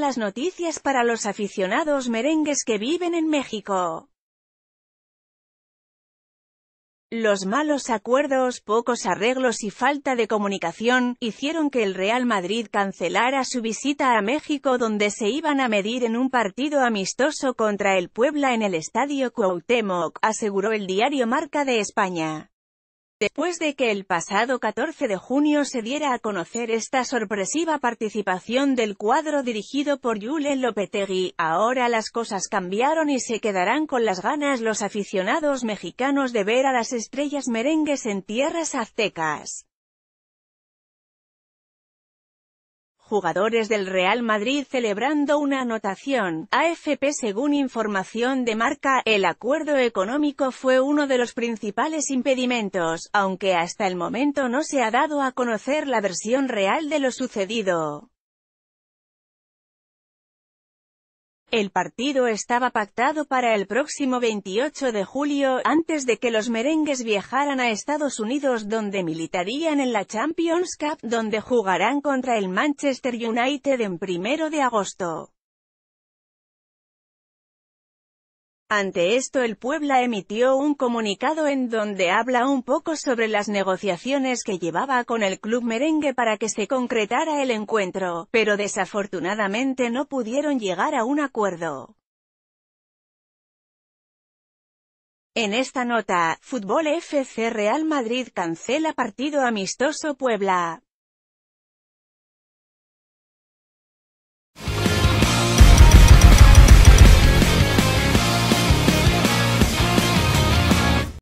Las noticias para los aficionados merengues que viven en México. Los malos acuerdos, pocos arreglos y falta de comunicación, hicieron que el Real Madrid cancelara su visita a México donde se iban a medir en un partido amistoso contra el Puebla en el Estadio Cuauhtémoc, aseguró el diario Marca de España. Después de que el pasado 14 de junio se diera a conocer esta sorpresiva participación del cuadro dirigido por Julen Lopetegui, ahora las cosas cambiaron y se quedarán con las ganas los aficionados mexicanos de ver a las estrellas merengues en tierras aztecas. jugadores del Real Madrid celebrando una anotación. AFP Según información de marca, el acuerdo económico fue uno de los principales impedimentos, aunque hasta el momento no se ha dado a conocer la versión real de lo sucedido. El partido estaba pactado para el próximo 28 de julio, antes de que los merengues viajaran a Estados Unidos donde militarían en la Champions Cup, donde jugarán contra el Manchester United en primero de agosto. Ante esto el Puebla emitió un comunicado en donde habla un poco sobre las negociaciones que llevaba con el club merengue para que se concretara el encuentro, pero desafortunadamente no pudieron llegar a un acuerdo. En esta nota, Fútbol FC Real Madrid cancela partido amistoso Puebla.